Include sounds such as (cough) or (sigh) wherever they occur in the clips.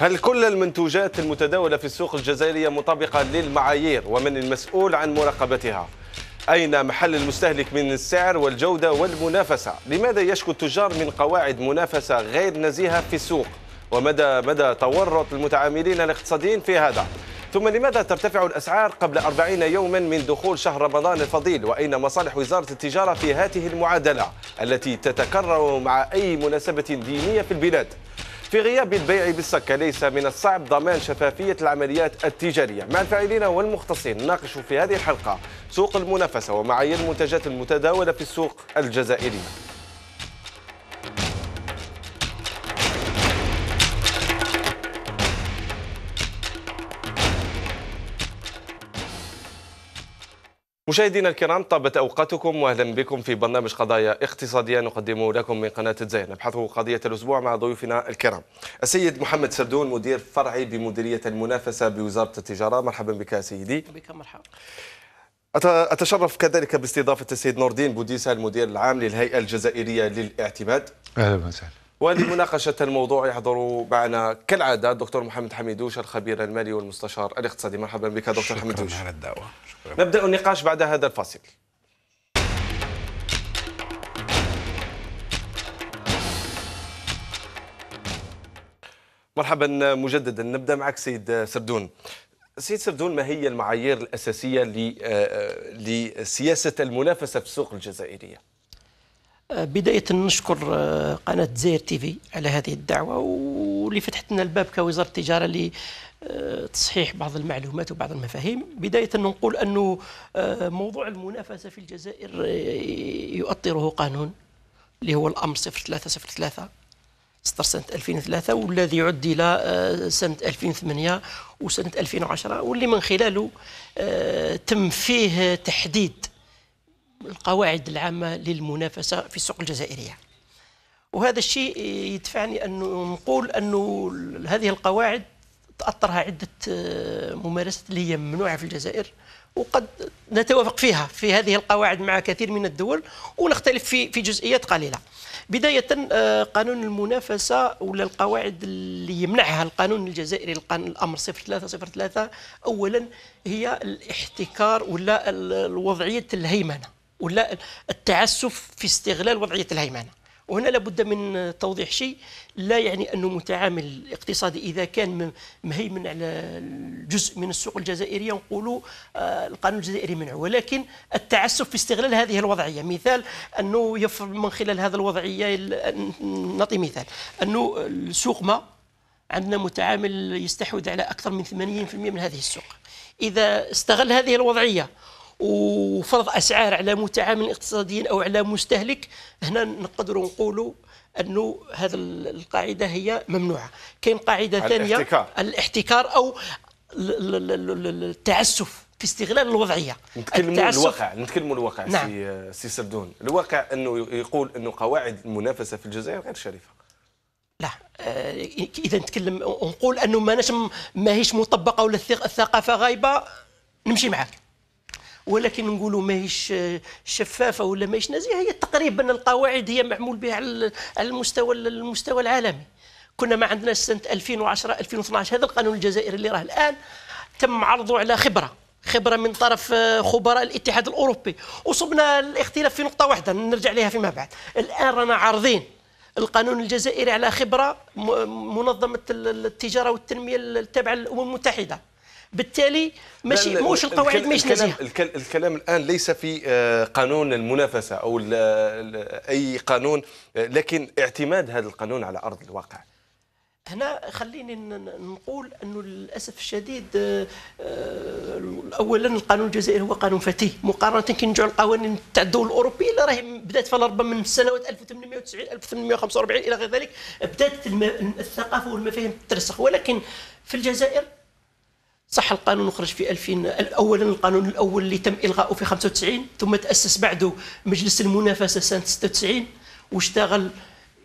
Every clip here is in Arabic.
هل كل المنتوجات المتداولة في السوق الجزائرية مطابقة للمعايير ومن المسؤول عن مراقبتها؟ أين محل المستهلك من السعر والجودة والمنافسة؟ لماذا يشكو التجار من قواعد منافسة غير نزيهة في السوق؟ ومدى مدى تورط المتعاملين الاقتصاديين في هذا؟ ثم لماذا ترتفع الأسعار قبل أربعين يوما من دخول شهر رمضان الفضيل وأين مصالح وزارة التجارة في هذه المعادلة التي تتكرر مع أي مناسبة دينية في البلاد؟ في غياب البيع بالسكة ليس من الصعب ضمان شفافية العمليات التجارية مع الفاعلين والمختصين نناقش في هذه الحلقة سوق المنافسة ومعايير المنتجات المتداولة في السوق الجزائرية مشاهدينا الكرام طابت اوقاتكم واهلا بكم في برنامج قضايا اقتصاديه نقدمه لكم من قناه الجزائر نبحث قضيه الاسبوع مع ضيوفنا الكرام. السيد محمد سردون مدير فرعي بمديريه المنافسه بوزاره التجاره مرحبا بك سيدي. بك مرحبا. اتشرف كذلك باستضافه السيد نور الدين بوديسه المدير العام للهيئه الجزائريه للاعتماد. اهلا وسهلا. ولمناقشة الموضوع يحضر معنا كالعادة الدكتور محمد حميدوش الخبير المالي والمستشار الاقتصادي مرحبا بك دكتور شكرا حميدوش شكرا على الدعوة شكرا نبدأ النقاش بعد هذا الفاصل مرحبا مجددا نبدا معك سيد سردون سيد سردون ما هي المعايير الاساسيه آه، آه، لسياسه المنافسه في السوق الجزائريه بداية نشكر آه، قناة زير تيفي على هذه الدعوة واللي فتحت لنا الباب كوزارة التجارة لتصحيح آه، بعض المعلومات وبعض المفاهيم بداية نقول أنه آه، موضوع المنافسة في الجزائر يؤطره قانون اللي هو الأمر 0303 سطر سنة 2003 والذي يعد إلى سنة 2008 وسنة 2010 واللي من خلاله تم فيه تحديد القواعد العامة للمنافسة في السوق الجزائرية وهذا الشيء يدفعني أنه نقول أنه هذه القواعد تأثرها عدة آه، ممارسات اللي هي ممنوعة في الجزائر وقد نتوافق فيها في هذه القواعد مع كثير من الدول ونختلف في في جزئيات قليله. بدايه آه، قانون المنافسه ولا القواعد اللي يمنعها القانون الجزائري القانون الامر 0303 اولا هي الاحتكار ولا وضعيه الهيمنه. ولا التعسف في استغلال وضعية الهيمنة وهنا لابد من توضيح شيء لا يعني أنه متعامل اقتصادي إذا كان مهيمن على جزء من السوق الجزائرية نقولوا آه، القانون الجزائري منعه ولكن التعسف في استغلال هذه الوضعية مثال أنه يفرض من خلال هذا الوضعية نعطي مثال أنه السوق ما عندنا متعامل يستحوذ على أكثر من 80% من هذه السوق إذا استغل هذه الوضعية وفرض اسعار على متعامل اقتصاديين او على مستهلك هنا نقدروا نقولوا انه هذا القاعده هي ممنوعه كاين قاعده ثانيه الاحتكار, الاحتكار او التعسف في استغلال الوضعيه نتكلموا الواقع نتكلموا الواقع نعم. سي سي سردون الواقع انه يقول انه قواعد المنافسه في الجزائر غير شريفه لا آه، اذا نتكلم نقول انه ما ماهيش مطبقه ولا الثقافه غايبه نمشي معك ولكن نقولوا ماهيش شفافه ولا ماهيش نزيهه هي تقريبا القواعد هي معمول بها على المستوى المستوى العالمي كنا ما عندناش سنه 2010 2012 هذا القانون الجزائري اللي راه الان تم عرضه على خبره خبره من طرف خبراء الاتحاد الاوروبي وصبنا الاختلاف في نقطه واحده نرجع لها فيما بعد الان رانا عارضين القانون الجزائري على خبره منظمه التجاره والتنميه التابعه للامم المتحده بالتالي ماشي موش القواعد ماشي الكلام, الكلام, الكلام الان ليس في آه، قانون المنافسه او اي قانون آه، لكن اعتماد هذا القانون على ارض الواقع هنا خليني نقول انه للاسف الشديد آه، اولا القانون الجزائري هو قانون فتي مقارنه كي نرجعوا القوانين تاع الدول الاوروبيه اللي راهي بدات ربما من السنوات 1890 1845 الى غير ذلك بدات الثقافه والمفاهيم ترسخ ولكن في الجزائر صح القانون خرج في 2000 اولا القانون الاول اللي تم الغائه في 95 ثم تاسس بعده مجلس المنافسه سنه 96 واشتغل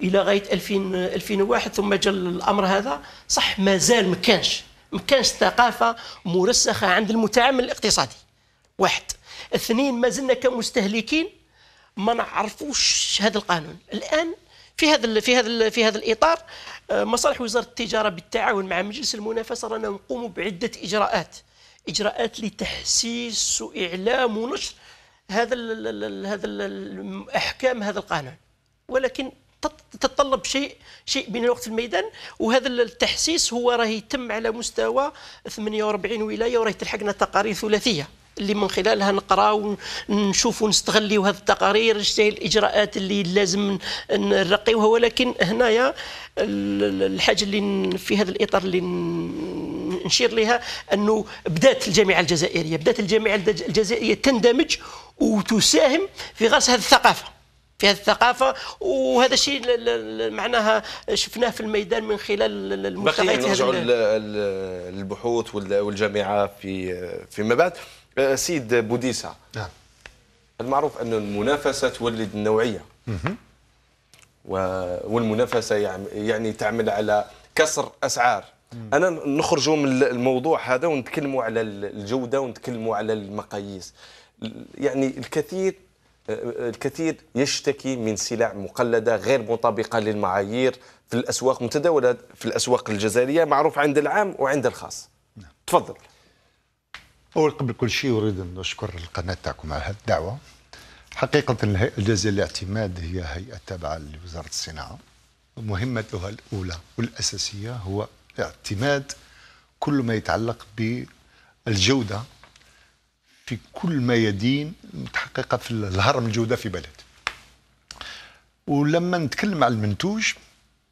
الى غايه 2000 2001 ثم جاء الامر هذا صح مازال ما كانش ما كانش ثقافه مرسخه عند المتعامل الاقتصادي واحد اثنين ما زلنا كمستهلكين ما نعرفوش هذا القانون الان في هذا في هذا في هذا الاطار آه، مصالح وزاره التجاره بالتعاون مع مجلس المنافسه رانا نقوم بعده اجراءات اجراءات لتحسيس واعلام ونشر هذا الـ هذا ال احكام هذا القانون ولكن تتطلب شيء شيء بين الوقت الميدان وهذا التحسيس هو راه يتم على مستوى 48 ولايه وراه تلحقنا تقارير ثلاثيه اللي من خلالها نقراو ونشوف نستغليو هذه التقارير اش الاجراءات اللي لازم نرقيوها ولكن هنايا الحاجه اللي في هذا الاطار اللي نشير لها انه بدات الجامعه الجزائريه بدات الجامعه الجزائريه تندمج وتساهم في غرس هذه الثقافه في هذه الثقافة وهذا الشيء معناها شفناه في الميدان من خلال الملتقيات بقي نرجعوا للبحوث والجامعة في فيما بعد آه، سيد بوديسا نعم المعروف أن المنافسة تولد النوعية والمنافسة يعني-, يعني تعمل على كسر أسعار انا نخرجوا من الموضوع هذا ونتكلموا على الجوده ونتكلموا على المقاييس يعني الكثير آه، الكثير يشتكي من سلع مقلده غير مطابقه للمعايير في الاسواق متداوله في الاسواق الجزائريه معروف عند العام وعند الخاص نعم. تفضل أول قبل كل شيء أريد أن أشكر القناة تاعكم على هذه الدعوة حقيقة الهيئة الجزائرية للاعتماد هي هيئة تابعة لوزارة الصناعة مهمتها الأولى والأساسية هو اعتماد كل ما يتعلق بالجودة في كل ما يدين متحققة في الهرم الجودة في بلد ولما نتكلم على المنتوج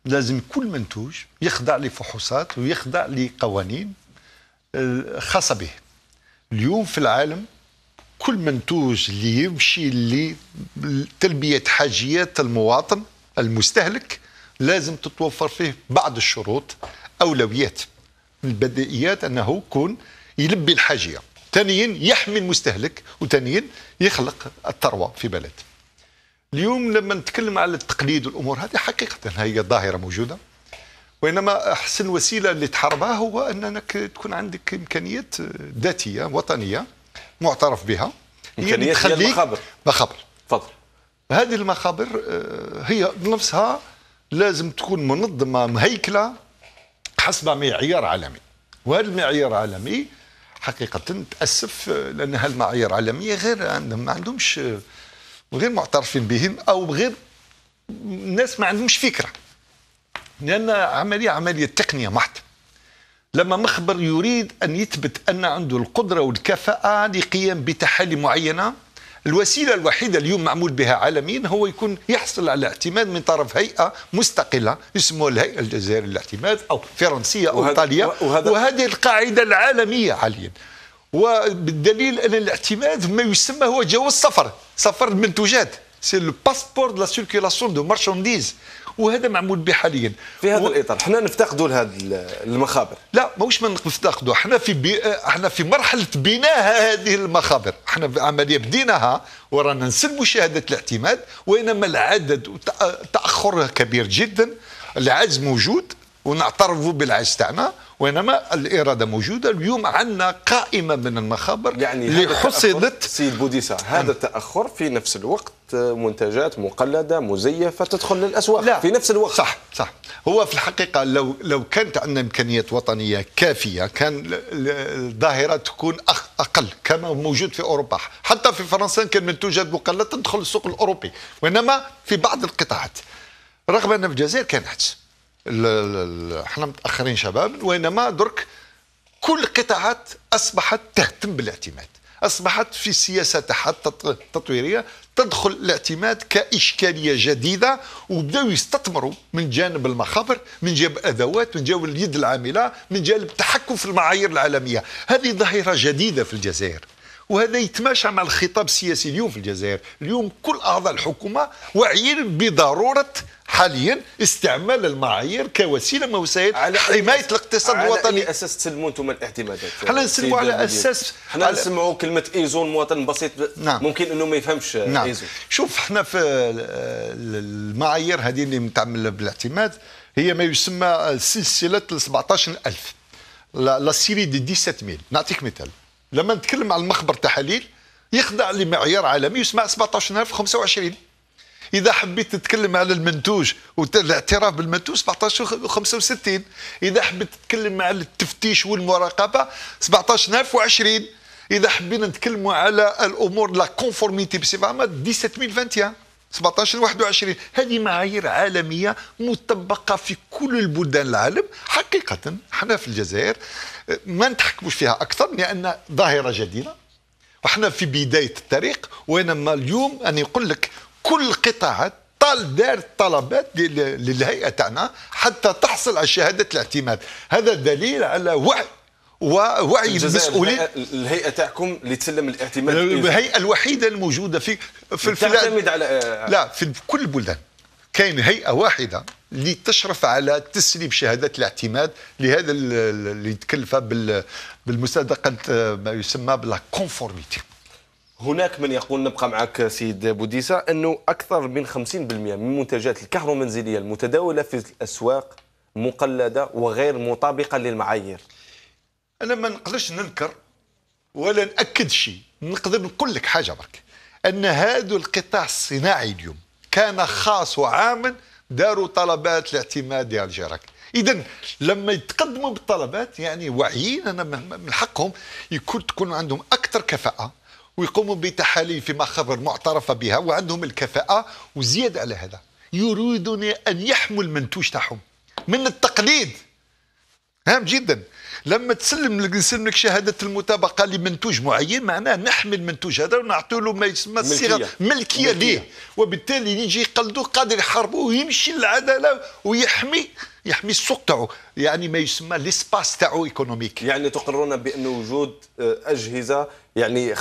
لازم كل منتوج يخضع لفحوصات ويخضع لقوانين آه، خاصة به اليوم في العالم كل منتوج اللي يمشي لتلبية حاجيات المواطن المستهلك لازم تتوفر فيه بعض الشروط أولويات من أنه يكون يلبي الحاجية ثانيا يحمي المستهلك وثانيا يخلق الثروة في بلد اليوم لما نتكلم على التقليد والأمور هذه حقيقة هي ظاهرة موجودة وانما احسن وسيله اللي تحاربها هو انك تكون عندك امكانيات ذاتيه وطنيه معترف بها يعني امكانيات تخليك المخابر مخابر تفضل هذه المخابر آه، هي بنفسها لازم تكون منظمه مهيكله حسب معيار عالمي وهذا المعيار العالمي حقيقة تأسف آه، لأن هالمعايير العالمية غير عندهم ما عندهمش آه، غير معترفين بهم أو غير الناس ما عندهمش فكرة لأن عملية عملية تقنية محض لما مخبر يريد أن يثبت أن عنده القدرة والكفاءة لقيام بتحالي معينة الوسيلة الوحيدة اليوم معمول بها عالميا هو يكون يحصل على اعتماد من طرف هيئة مستقلة اسمها الهيئة الجزائرية للاعتماد أو فرنسية أو إيطالية وهذا وهذه القاعدة العالمية حاليا وبالدليل أن الاعتماد ما يسمى هو جواز سفر سفر المنتوجات سي لو باسبور دو لا سيركيلاسيون دو مارشانديز وهذا معمول به حاليا في هذا و... الاطار حنا نفتقدوا لهذه المخابر لا ماهوش ما نفتقدوا حنا في بي... احنا في مرحله بناء هذه المخابر احنا في عمليه بديناها ورانا نسلبوا شهاده الاعتماد وانما العدد تاخر كبير جدا العجز موجود ونعترفوا بالعجز تاعنا وانما الاراده موجوده اليوم عندنا قائمه من المخابر يعني اللي حصلت سيد بوديسا هذا التاخر نعم. في نفس الوقت منتجات مقلده مزيفه تدخل للاسواق لا. في نفس الوقت صح صح هو في الحقيقه لو لو كانت عندنا امكانيات وطنيه كافيه كان الظاهره تكون اقل كما موجود في اوروبا حتى في فرنسا كان منتوجات مقلده تدخل السوق الاوروبي وانما في بعض القطاعات رغم ان في الجزائر كانت احنا متاخرين شباب وانما درك كل القطاعات اصبحت تهتم بالاعتماد اصبحت في سياسه تاعها تطويريه تدخل الاعتماد كإشكالية جديدة وبداوا يستثمروا من جانب المخابر من جانب أدوات من جانب اليد العاملة من جانب التحكم في المعايير العالمية هذه ظاهرة جديدة في الجزائر وهذا يتماشى مع الخطاب السياسي اليوم في الجزائر اليوم كل أعضاء الحكومة واعيين بضرورة حاليا استعمال المعايير كوسيله من وسائل حمايه الاقتصاد الوطني على اي اساس تسلموا انتم الاعتمادات حنا نسلموا على اساس حنا نسمعوا كلمه ايزون مواطن بسيط نعم. ممكن انه ما يفهمش نعم. ايزون شوف حنا في المعايير هذه اللي متعمل بالاعتماد هي ما يسمى سلسله 17000 لا سيري دي 17000 نعطيك مثال لما نتكلم على المخبر التحاليل يخضع لمعيار عالمي يسمى 17000 25 اذا حبيت تتكلم على المنتوج والاعتراف بالمنتوج 17 و65 اذا حبيت تتكلم على التفتيش والمراقبه و20 اذا حبينا نتكلموا على الامور لا كونفورميتي بصفه عامه 17021 17 21 هذه معايير عالميه مطبقه في كل البلدان العالم حقيقه حنا في الجزائر آه، ما نتحكموش فيها اكثر لان ظاهره جديده وحنا في بدايه الطريق وانما اليوم ان يقول لك كل قطاعات طال دار طلبات للهيئه تاعنا حتى تحصل على شهاده الاعتماد هذا دليل على وعي ووعي المسؤولين الهيئه تاعكم اللي تسلم الاعتماد الهيئه الوحيده الموجوده في في تعتمد على لا في كل البلدان كاين هيئه واحده اللي تشرف على تسليم شهادات الاعتماد لهذا اللي تكلفه بالمصادقه ما يسمى بالكونفورميتي هناك من يقول نبقى معك سيد بوديسة أنه أكثر من 50% من منتجات الكهرومنزلية المتداولة في الأسواق مقلدة وغير مطابقة للمعايير أنا ما نقدرش ننكر ولا نأكد شيء نقدر نقول لك حاجة برك أن هذا القطاع الصناعي اليوم كان خاص وعاما داروا طلبات الاعتماد ديال الجراك اذا لما يتقدموا بالطلبات يعني واعيين انا من حقهم يكون تكون عندهم اكثر كفاءه ويقوموا بتحاليل في مخابر معترف بها وعندهم الكفاءة وزيادة على هذا يريدون أن يحموا المنتوج تاعهم من التقليد هام جدا لما تسلم الانسان لك شهاده المطابقه لمنتوج معين معناه نحمي المنتوج هذا ونعطي له ما يسمى الصيغه ملكيه ليه وبالتالي يجي يقلدوه قادر يحاربه ويمشي للعداله ويحمي يحمي السوق تاعو يعني ما يسمى ليسباس تاعو ايكونوميك يعني تقررون بان وجود آه، اجهزه يعني 50%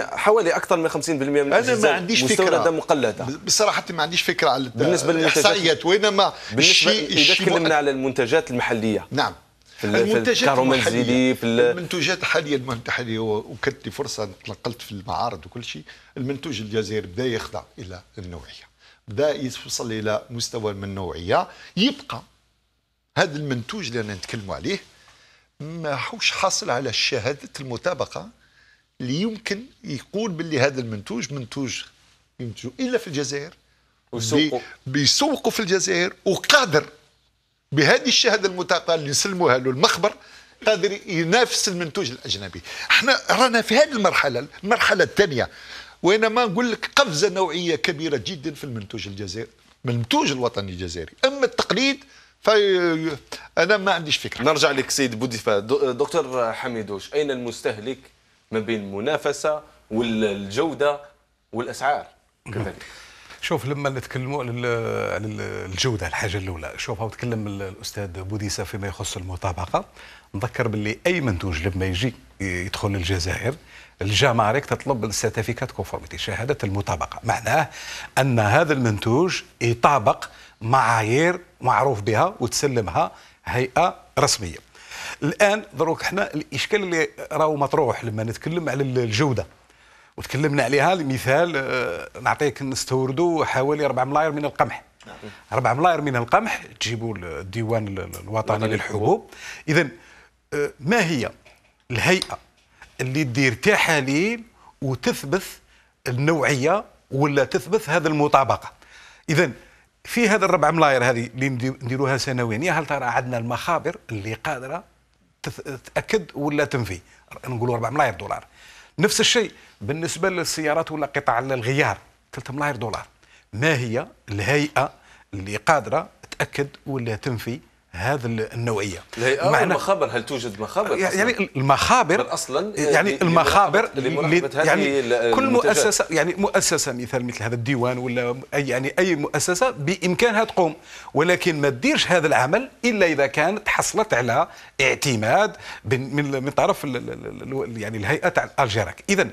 حوالي اكثر من 50% من انا ما عنديش فكره دم مقلده بصراحه ما عنديش فكره على بالنسبه للاحصائيات وانما بالنسبه اذا تكلمنا على المنتجات المحليه نعم في المنتجات المحليه في المنتوجات حاليا المحليه وكانت لي فرصه تنقلت في المعارض وكل شيء المنتوج الجزائري بدا يخضع الى النوعيه بدا يوصل الى مستوى من النوعيه يبقى هذا المنتوج اللي انا نتكلم عليه ما هوش حاصل على شهاده المطابقه اللي يمكن يقول باللي هذا المنتوج منتوج ينتجوا الا في الجزائر وسوقوا بيسوقوا في الجزائر وقادر بهذه الشهاده المتعطاه اللي نسلموها له المخبر قادر ينافس المنتوج الاجنبي احنا رانا في هذه المرحله المرحله الثانيه وانما نقول لك قفزه نوعيه كبيره جدا في المنتوج الجزائري المنتوج الوطني الجزائري اما التقليد في انا ما عنديش فكره نرجع لك سيد بوديفا دكتور حميدوش اين المستهلك ما بين المنافسه والجوده والاسعار كذلك شوف لما نتكلموا على الجوده الحاجه الاولى شوف هو تكلم الاستاذ بوديسا فيما يخص المطابقه نذكر باللي اي منتوج لما يجي يدخل للجزائر الجمارك تطلب السيرتيفيكات كونفورميتي شهاده المطابقه معناه ان هذا المنتوج يطابق معايير معروف بها وتسلمها هيئه رسميه الان دروك حنا الاشكال اللي راهو مطروح لما نتكلم على الجوده وتكلمنا عليها المثال آه، نعطيك نستوردوا حوالي 4 ملاير من القمح 4 ملاير من القمح تجيبوا الديوان الوطني للحبوب اذا آه، ما هي الهيئه اللي دير تحاليل وتثبت النوعيه ولا تثبت هذا المطابقه اذا في هذا الربع ملاير هذه اللي نديروها سنويا هل ترى عندنا المخابر اللي قادره تاكد ولا تنفي نقولوا 4 ملايير دولار نفس الشيء بالنسبه للسيارات ولا قطع الغيار 3 ملايير دولار ما هي الهيئه اللي قادره تاكد ولا تنفي هذا النوعيه آه، معنى مخابر هل توجد مخابر يعني المخابر اصلا يعني المخابر يعني كل مؤسسه يعني مؤسسه مثال مثل هذا الديوان ولا أي يعني اي مؤسسه بامكانها تقوم ولكن ما تديرش هذا العمل الا اذا كانت حصلت على اعتماد من من طرف يعني الهيئه تاع الجراك اذا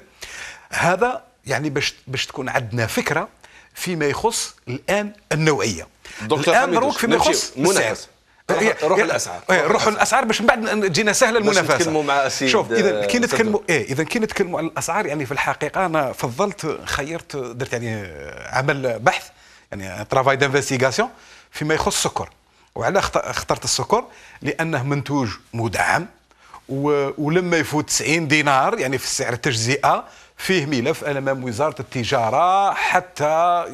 هذا يعني باش باش تكون عندنا فكره فيما يخص الان النوعيه دكتور الان دروك فيما يخص منافس آه، آه، روح الاسعار روح الاسعار باش من بعد تجينا سهله المنافسه نتكلموا مع اسيد شوف اذا آه، كي نتكلموا ايه اذا كي نتكلموا على الاسعار يعني في الحقيقه انا فضلت خيرت درت يعني عمل بحث يعني ترافاي دانفستيغاسيون فيما يخص السكر وعلى اخترت السكر لانه منتوج مدعم ولما يفوت 90 دينار يعني في سعر التجزئه فيه ملف امام وزاره التجاره حتى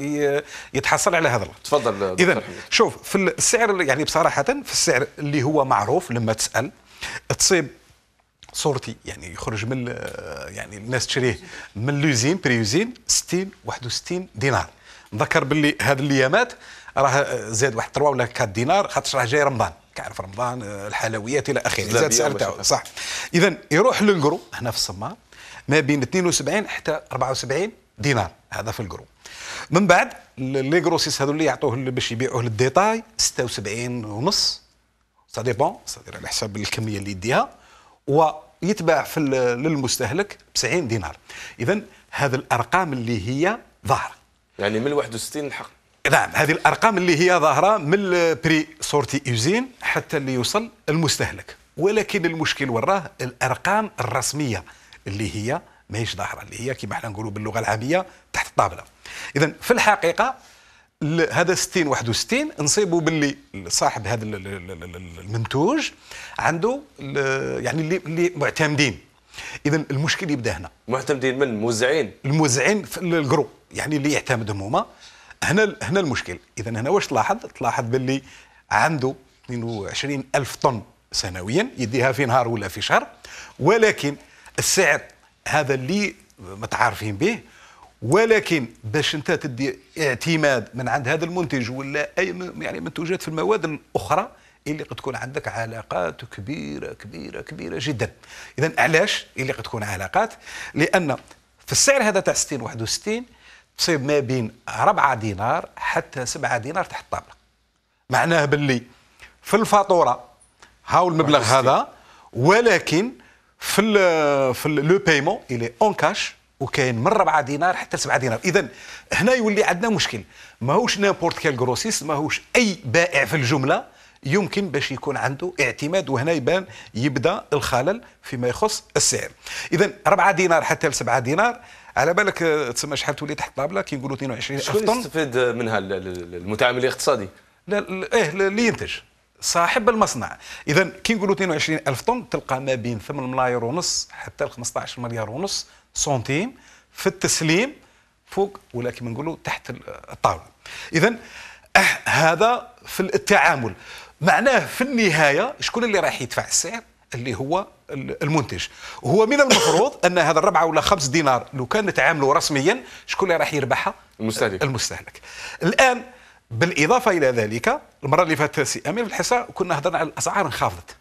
يتحصل على هذا الامر تفضل اذا شوف في السعر يعني بصراحه في السعر اللي هو معروف لما تسال تصيب صورتي يعني يخرج من يعني الناس تشريه من لوزين بريوزين 60 61 دينار نذكر باللي هذه الايامات راه زاد واحد 3 ولا 4 دينار خاطر راه جاي رمضان كعرف رمضان الحلويات الى اخره زاد السعر تاعو صح اذا يروح للقرو هنا في الصمام ما بين 72 حتى 74 دينار هذا في الجرو من بعد لي جروسيس هذو اللي يعطوه باش يبيعوه للديتاي 76 ونص سا ديبون سادير على حساب الكميه اللي يديها ويتباع في للمستهلك ب 90 دينار اذا هذه الارقام اللي هي ظاهره يعني من 61 الحق نعم هذه الارقام اللي هي ظاهره من بري سورتي يوزين حتى اللي يوصل المستهلك ولكن المشكل وراه الارقام الرسميه اللي هي ماهيش ظاهره اللي هي كما حنا نقولوا باللغه العاميه تحت الطابله اذا في الحقيقه هذا 60 61 نصيبوا باللي صاحب هذا المنتوج عنده يعني اللي معتمدين اذا المشكل يبدا هنا معتمدين من الموزعين الموزعين في الجرو يعني اللي يعتمدهم هما هنا هنا المشكل اذا هنا واش تلاحظ تلاحظ باللي عنده 22 ألف طن سنويا يديها في نهار ولا في شهر ولكن السعر هذا اللي متعارفين به ولكن باش انت تدي اعتماد من عند هذا المنتج ولا اي يعني منتوجات في المواد الاخرى اللي قد تكون عندك علاقات كبيره كبيره كبيره جدا اذا علاش اللي قد تكون علاقات لان في السعر هذا تاع 60 61 تصيب ما بين 4 دينار حتى 7 دينار تحت الطابله معناه باللي في الفاتوره هاو المبلغ هذا ولكن في في لو بايمون الي اون كاش وكاين من 4 دينار حتى 7 دينار اذا هنا يولي عندنا مشكل ماهوش نيمبورت كيل جروسيس ماهوش اي بائع في الجمله يمكن باش يكون عنده اعتماد وهنا يبان يبدا الخلل فيما يخص السعر اذا 4 دينار حتى 7 دينار على بالك تسمى شحال تولي تحت الطابله كي نقولوا 22 شكون يستفيد منها المتعامل الاقتصادي لا ايه اللي ينتج صاحب المصنع اذا كي نقولوا 22 الف طن تلقى ما بين 8 ملاير ونص حتى ل 15 مليار ونص سنتيم في التسليم فوق ولا نقولوا تحت الطاوله اذا أه، هذا في التعامل معناه في النهايه شكون اللي راح يدفع السعر اللي هو المنتج وهو من المفروض ان هذا الربعه ولا خمس دينار لو كان نتعاملوا رسميا شكون اللي راح يربحها المستهلك المستهلك الان بالاضافه الى ذلك المره اللي فاتت سي امين في الحصه كنا هضرنا على الاسعار انخفضت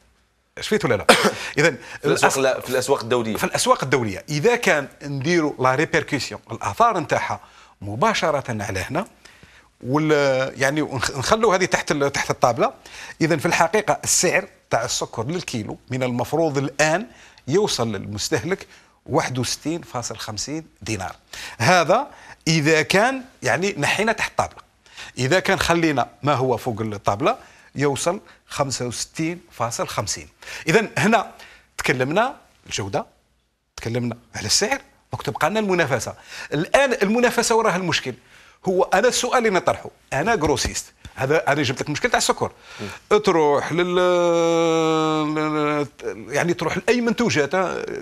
شفيت ولا لا (coughs) اذا في الاسواق في الاسواق الدوليه في الاسواق الدوليه اذا كان نديروا لا ريبيركسيون الاثار نتاعها مباشره على هنا وال يعني نخلوا هذه تحت تحت الطابله اذا في الحقيقه السعر تاع السكر للكيلو من المفروض الان يوصل للمستهلك 61.50 دينار هذا اذا كان يعني نحينا تحت الطابله اذا كان خلينا ما هو فوق الطابله يوصل 65.50 اذا هنا تكلمنا الجوده تكلمنا على السعر دونك تبقى لنا المنافسه الان المنافسه وراها المشكل هو انا السؤال اللي نطرحه انا جروسيست هذا انا جبت لك مشكل تاع السكر تروح لل يعني تروح لاي منتوجات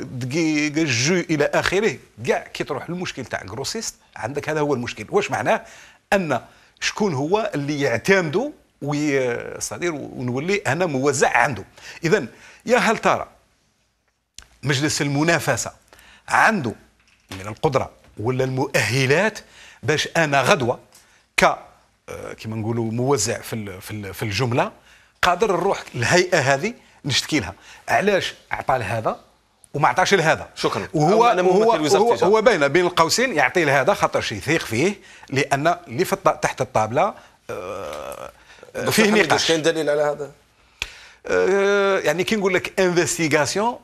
دقيق الجو الى اخره كاع كي تروح للمشكل تاع جروسيست عندك هذا هو المشكل واش معناه ان شكون هو اللي يعتمدوا ويستدير ونولي انا موزع عنده اذا يا هل ترى مجلس المنافسه عنده من القدره ولا المؤهلات باش انا غدوه ك آه، كما نقولوا موزع في في الجمله قادر نروح الهيئه هذه نشتكي لها علاش اعطى لهذا وما عطاش لهذا شكرا وهو أنا وهو, وهو, هو باين بين القوسين يعطي لهذا خاطر شي يثيق فيه لان اللي في تحت الطابله آه، فيه نقاش كاين دليل على هذا آه، يعني كي نقول لك انفستيغاسيون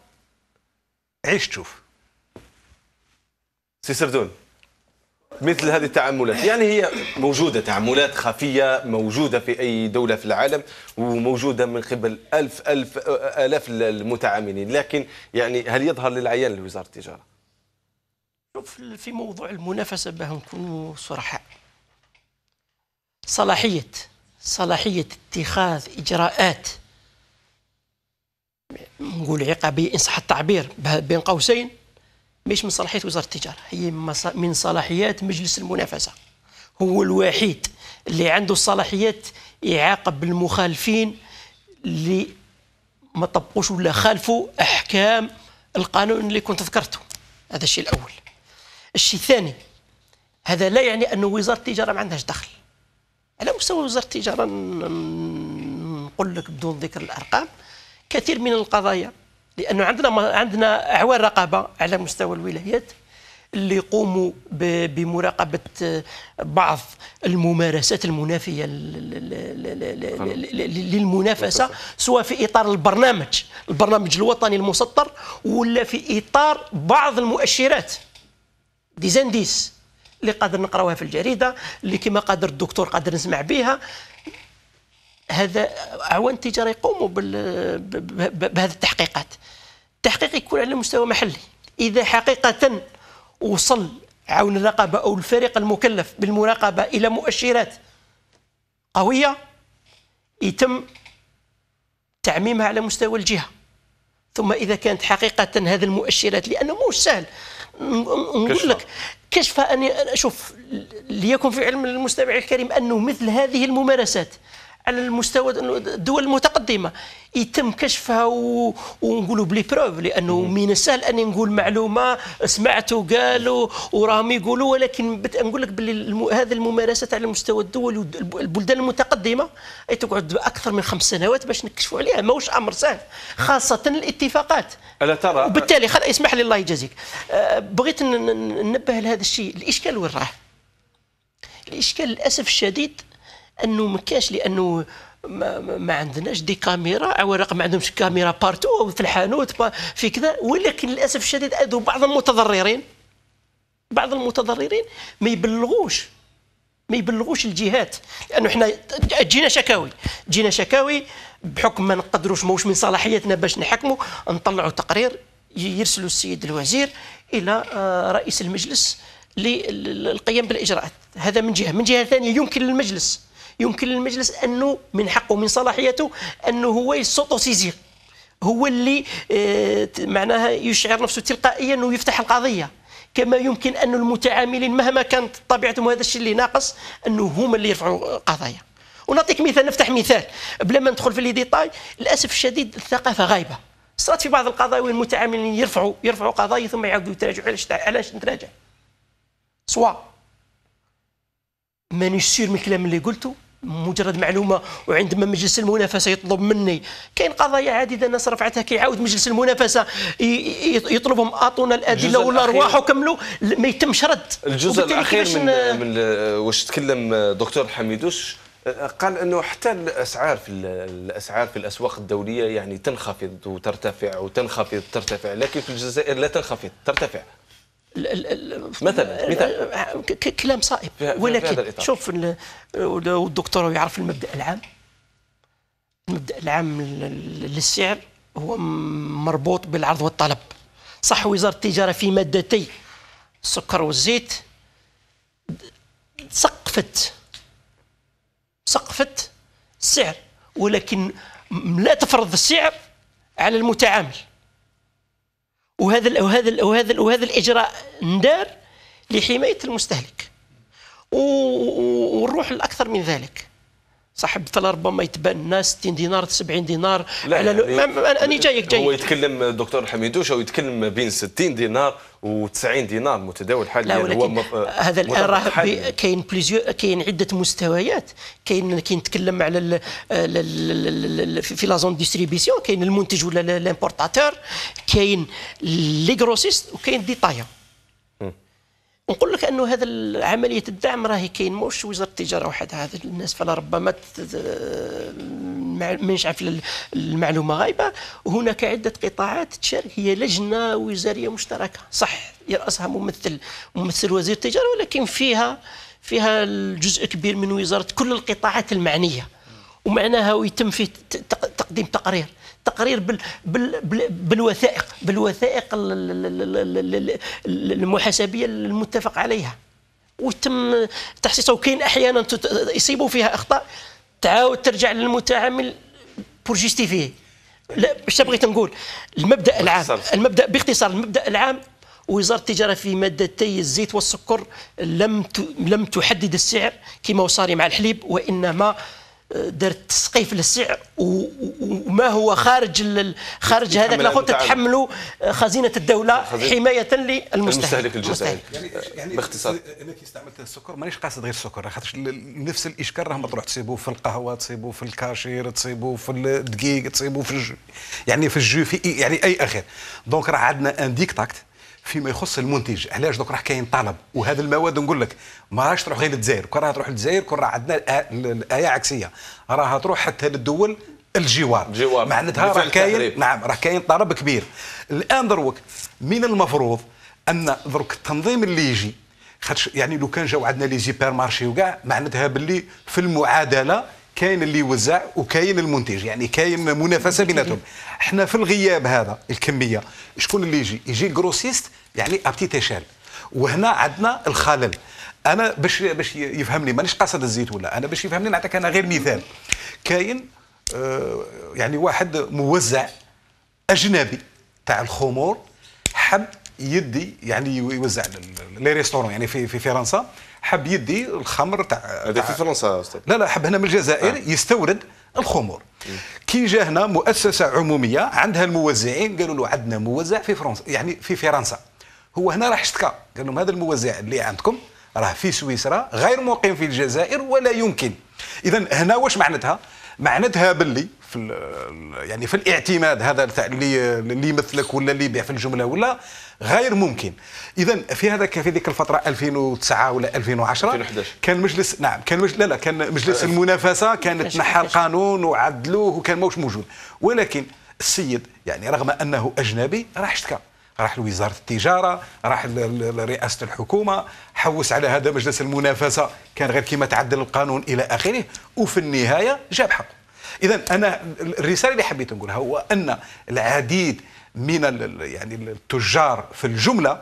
عيش تشوف سي سردون مثل هذه التعاملات يعني هي موجودة تعاملات خفية موجودة في أي دولة في العالم وموجودة من قبل ألف ألف آه، آلاف المتعاملين لكن يعني هل يظهر للعيان لوزارة التجارة؟ شوف في موضوع المنافسة باه نكونوا صرحاء صلاحية صلاحية اتخاذ إجراءات نقول عقابية إن صح التعبير بين قوسين مش من صلاحيه وزاره التجاره هي من صلاحيات مجلس المنافسه هو الوحيد اللي عنده الصلاحيات يعاقب المخالفين اللي ما طبقوش ولا خالفوا احكام القانون اللي كنت ذكرته هذا الشيء الاول الشيء الثاني هذا لا يعني انه وزاره التجاره ما عندهاش دخل على مستوى وزاره التجاره نقول لك بدون ذكر الارقام كثير من القضايا لانه عندنا عندنا اعوان رقابه على مستوى الولايات اللي يقوموا بمراقبه بعض الممارسات المنافيه للمنافسه سواء في اطار البرنامج البرنامج الوطني المسطر ولا في اطار بعض المؤشرات ديزانديس اللي قادر نقراوها في الجريده اللي كما قادر الدكتور قادر نسمع بها هذا اعوان التجاره يقوموا بهذه التحقيقات التحقيق يكون على مستوى محلي اذا حقيقه وصل عون الرقابه او الفريق المكلف بالمراقبه الى مؤشرات قويه يتم تعميمها على مستوى الجهه ثم اذا كانت حقيقه هذه المؤشرات لانه مو سهل نقول لك كشف ان اشوف ليكن في علم المستمع الكريم انه مثل هذه الممارسات على المستوى الدول المتقدمه يتم كشفها و... ونقولوا بلي بروف لانه من السهل ان نقول معلومه سمعت قالوا وراهم يقولوا ولكن بت... نقول لك باللي الم... هذه الممارسات على مستوى الدول والبلدان المتقدمه اي تقعد اكثر من خمس سنوات باش نكشفوا عليها ماهوش امر سهل خاصه الاتفاقات الا ترى وبالتالي خل... اسمح لي الله يجازيك أه بغيت ننبه لهذا الشيء الاشكال وين راه الاشكال للاسف الشديد انه ما كانش لانه ما, ما عندناش دي كاميرا عوارق ما عندهمش كاميرا بارتو في الحانوت في كذا ولكن للاسف الشديد ادوا بعض المتضررين بعض المتضررين ما يبلغوش ما يبلغوش الجهات لانه حنا جينا شكاوي جينا شكاوي بحكم ما نقدروش ماهوش من صلاحيتنا باش نحكموا نطلعوا تقرير يرسلوا السيد الوزير الى آه، رئيس المجلس للقيام بالاجراءات هذا من جهه من جهه ثانيه يمكن للمجلس يمكن للمجلس انه من حقه من صلاحيته انه هو يسوطوسيزي هو اللي آه، معناها يشعر نفسه تلقائيا انه يفتح القضيه كما يمكن ان المتعاملين مهما كانت طبيعتهم هذا الشيء اللي ناقص انه هما اللي يرفعوا قضايا ونعطيك مثال نفتح مثال بلا ما ندخل في لي ديتاي للاسف الشديد الثقافه غايبه صارت في بعض القضايا وين المتعاملين يرفعوا يرفعوا قضايا ثم يعاودوا يتراجعوا علاش علاش نتراجع سوا مانيش سير من الكلام اللي قلته مجرد معلومه وعندما مجلس المنافسه يطلب مني كاين قضايا عديده الناس رفعتها كيعاود مجلس المنافسه يطلبهم اعطونا الادله ولا ارواحوا وكملوا ما يتمش رد الجزء الاخير من, من واش تكلم دكتور حميدوش قال انه حتى الاسعار في الاسعار في الاسواق الدوليه يعني تنخفض وترتفع وتنخفض وترتفع لكن في الجزائر لا تنخفض ترتفع مثلا مثلا كلام صائب ولكن شوف والدكتور يعرف المبدا العام المبدا العام للسعر هو مربوط بالعرض والطلب صح وزاره التجاره في مادتي السكر والزيت سقفت سقفت السعر ولكن لا تفرض السعر على المتعامل وهذا ال وهذا ال وهذا ال وهذا الاجراء ندار لحمايه المستهلك والروح الاكثر من ذلك صاحب الثلا ربما يتبان الناس 60 دينار 70 دينار لا على يعني انا اني جايك جايك هو يتكلم دكتور حميدوش هو يتكلم بين 60 دينار و90 دينار متداول حاليا يعني هو مف... هذا الان راه كاين بليزيو كاين عده مستويات كاين نتكلم على ال... ال... ال... في لا زون ديستريبيسيون كاين المنتج ولا ليمبورتاتور كاين لي كروسيست وكاين ديتايا نقول لك انه هذا عمليه الدعم راهي كاين مش وزاره التجاره وحدها هذا الناس فلربما منش عارف المعلومه غايبه هناك عده قطاعات تشارك هي لجنه وزاريه مشتركه صح يراسها ممثل ممثل وزير التجاره ولكن فيها فيها الجزء كبير من وزاره كل القطاعات المعنيه ومعناها ويتم فيه تقديم تقارير تقرير بال بال بال بالوثائق بالوثائق المحاسبيه المتفق عليها وتم تحسيسه وكاين احيانا يصيبوا فيها اخطاء تعاود ترجع للمتعامل بور جيستيفي لا باش بغيت نقول المبدا العام المبدا باختصار المبدا العام وزاره التجاره في مادتي الزيت والسكر لم لم تحدد السعر كما صار مع الحليب وانما درت تسقيف للسعر وما هو خارج خارج هذاك قلت تتحملوا خزينه الدوله حمايه للمستهلك الجزائري يعني, يعني باختصار انا كي استعملت السكر مانيش قاصد غير السكر خاطر نفس الاشكال راه مطروح تصيبوه في القهوه تصيبوه في الكاشير تصيبوه في الدقيق تصيبوه في الجو يعني في الجو في يعني اي اخر دونك راه عندنا ان ديكتاكت فيما يخص المنتج علاش دوك راه كاين طلب وهذه المواد نقول لك ما راهش تروح غير للجزائر كون راها تروح للجزائر كون راه عندنا الايه عكسيه راها تروح حتى للدول الجوار جوار. معناتها راه كاين نعم راه كاين طلب كبير الان دروك من المفروض ان دروك التنظيم اللي يجي خاطش يعني لو كان جاو عندنا لي سوبر مارشي وكاع معناتها باللي في المعادله كاين اللي يوزع وكاين المنتج يعني كاين منافسه بيناتهم احنا في الغياب هذا الكميه شكون اللي يجي يجي الجروسيست يعني ابتيت تيشال وهنا عندنا الخلل انا باش باش يفهمني مانيش قاصد الزيت ولا انا باش يفهمني نعطيك انا غير مثال كاين آه، يعني واحد موزع اجنبي تاع الخمور حب يدي يعني يوزع لي ريستورون يعني في في فرنسا حب يدي الخمر تاع هذا في فرنسا استاذ لا لا حب هنا من الجزائر آه. يستورد الخمور كي جا هنا مؤسسه عموميه عندها الموزعين قالوا له عندنا موزع في فرنسا يعني في فرنسا هو هنا راح اشتكى قال لهم هذا الموزع اللي عندكم راه في سويسرا غير مقيم في الجزائر ولا يمكن اذا هنا واش معناتها معناتها باللي في يعني في الاعتماد هذا تاع اللي اللي يمثلك ولا اللي يبيع في الجمله ولا غير ممكن اذا في هذاك في ذيك الفتره 2009 ولا 2010 2011. كان مجلس نعم كان مجلس لا لا كان مجلس المنافسه كانت تنحى القانون وعدلوه وكان ماهوش موجود ولكن السيد يعني رغم انه اجنبي راح اشتكى راح لوزاره التجاره راح لرئاسه الحكومه حوس على هذا مجلس المنافسه كان غير كما تعدل القانون الى اخره وفي النهايه جاب حقه اذا انا الرساله اللي حبيت نقولها هو ان العديد من يعني التجار في الجمله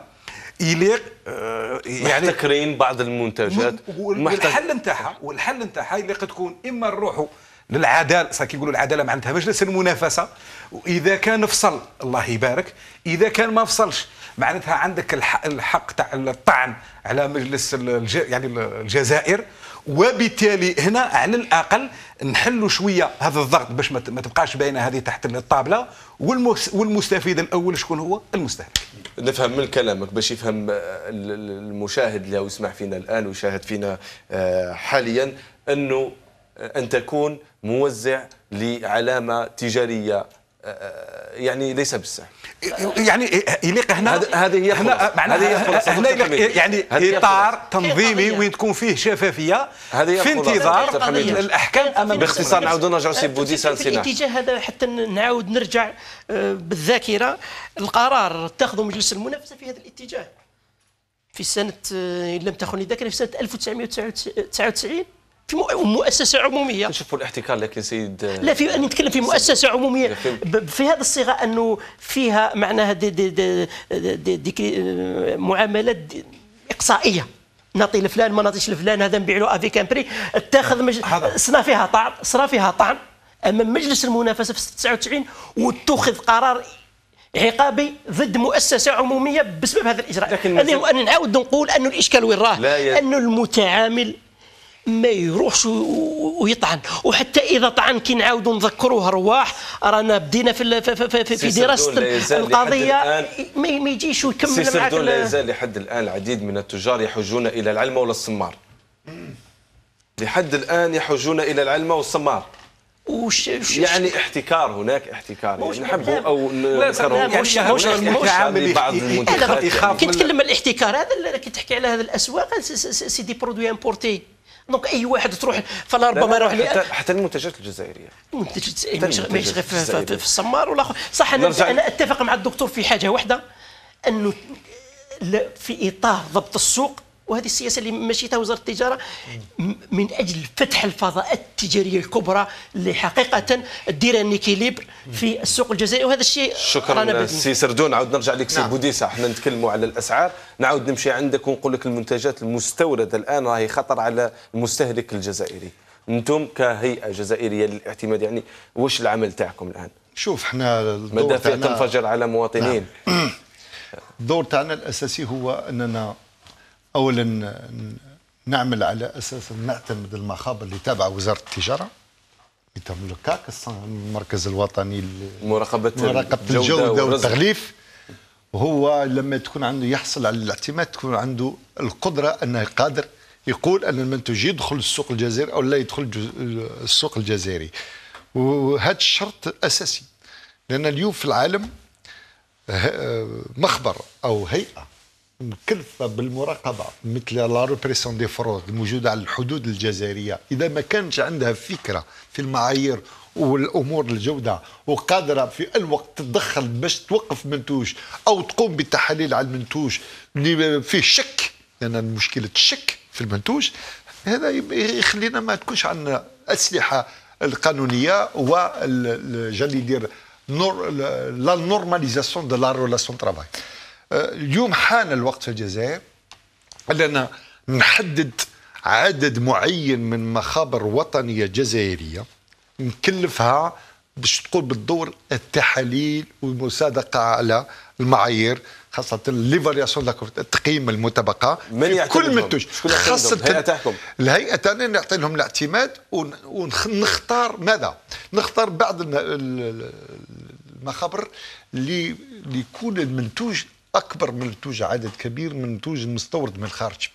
يليق آه، يعني محتكرين بعض المنتجات والحل نتاعها والحل نتاعها يليق تكون اما نروحوا للعداله كي يقولوا العداله معناتها مجلس المنافسه واذا كان فصل الله يبارك اذا كان ما فصلش معناتها عندك الحق تاع الطعن على مجلس الج... يعني الجزائر وبالتالي هنا على الاقل نحلوا شويه هذا الضغط باش ما تبقاش باينه هذه تحت الطابله والمس... والمستفيد الاول شكون هو المستهلك نفهم من كلامك باش يفهم آه، المشاهد اللي يسمع فينا الان ويشاهد فينا آه، حاليا انه آه، ان تكون موزع لعلامه تجاريه يعني ليس بالسهل يعني إيه، يليق هنا هذه هي هنا معناها هنا إيه، يعني اطار تنظيمي وين تكون فيه شفافيه في انتظار الاحكام امام باختصار نعاودوا نرجعوا سي أه، بودي في الاتجاه هذا حتى نعاود نرجع أه، بالذاكره القرار اتخذه مجلس المنافسه في هذا الاتجاه في سنه أه، ان لم تخني الذاكره في سنه 1999 في مؤسسه عموميه نشوفوا الاحتكار لكن سيد لا في نتكلم في مؤسسه عموميه في هذه الصيغه انه فيها معناها دي دي دي دي دي معاملات اقصائيه نعطي لفلان ما نعطيش لفلان هذا نبيع له افي كامبري اتخذ مجل... صرا فيها طعن صرا فيها طعن امام مجلس المنافسه في 99 واتخذ قرار عقابي ضد مؤسسه عموميه بسبب هذا الاجراء لكن انا نعاود نقول انه الاشكال وين راه انه المتعامل ما يروحش ويطعن وحتى اذا طعن كي نعاودوا نذكروه رواح رانا بدينا في في, في, دراسه القضيه ما يجيش ويكمل معك لا يزال لحد الان العديد من التجار يحجون الى العلمه ولا السمار لحد الان يحجون الى العلمه والسمار وش وش يعني احتكار هناك احتكار يعني نحبوا او نذكروا يعني مش مش عامل بعض المنتجات كي على الاحتكار هذا كي تحكي على هذا الاسواق سي دي برودوي امبورتي دونك اي واحد تروح فلربما يروح حتى, حتى المنتجات الجزائريه المنتجات ماهيش غير في السمار ولا صح انا, أنا اتفق مع الدكتور في حاجه واحده انه في اطار ضبط السوق وهذه السياسه اللي مشيتها وزاره التجاره من اجل فتح الفضاءات التجاريه الكبرى اللي حقيقه دير نيكيليبر في السوق الجزائري وهذا الشيء شكرا سي سردون عاود نرجع لك سي نعم. بوديسه احنا نتكلموا على الاسعار نعاود نمشي عندك ونقول لك المنتجات المستورده الان راهي خطر على المستهلك الجزائري انتم كهيئه جزائريه للاعتماد يعني واش العمل تاعكم الان شوف احنا الدور تاعنا تنفجر على مواطنين نعم. (clears throat) الدور تاعنا الاساسي هو اننا اولا نعمل على اساس نعتمد المخابر اللي تابعه وزاره التجاره اللي تملكها المركز الوطني مراقبه مراقبه الجوده والتغليف وهو لما تكون عنده يحصل على الاعتماد تكون عنده القدره انه قادر يقول ان المنتوج يدخل السوق الجزائري او لا يدخل السوق الجزائري وهذا الشرط اساسي لان اليوم في العالم مخبر او هيئه مكلفه بالمراقبه مثل لا ريبريسيون دي فرود الموجوده على الحدود الجزائريه اذا ما كانش عندها فكره في المعايير والامور الجوده وقادره في الوقت تتدخل باش توقف منتوج او تقوم بالتحاليل على المنتوج اللي فيه شك لان يعني مشكله الشك في المنتوج هذا يخلينا ما تكونش عندنا اسلحه القانونيه وجالي يدير لا نورماليزاسيون دو لا ريلاسيون ترافاي اليوم حان الوقت في الجزائر أننا نحدد عدد معين من مخابر وطنية جزائرية نكلفها باش تقوم بالدور التحاليل والمصادقة على المعايير خاصة ليفالياسيون التقييم المتبقى من كل منتوج خاصة الهيئة تاعنا نعطي لهم الاعتماد ونختار ماذا؟ نختار بعض المخابر اللي يكون المنتوج اكبر من نتوج عدد كبير من نتوج المستورد من الخارج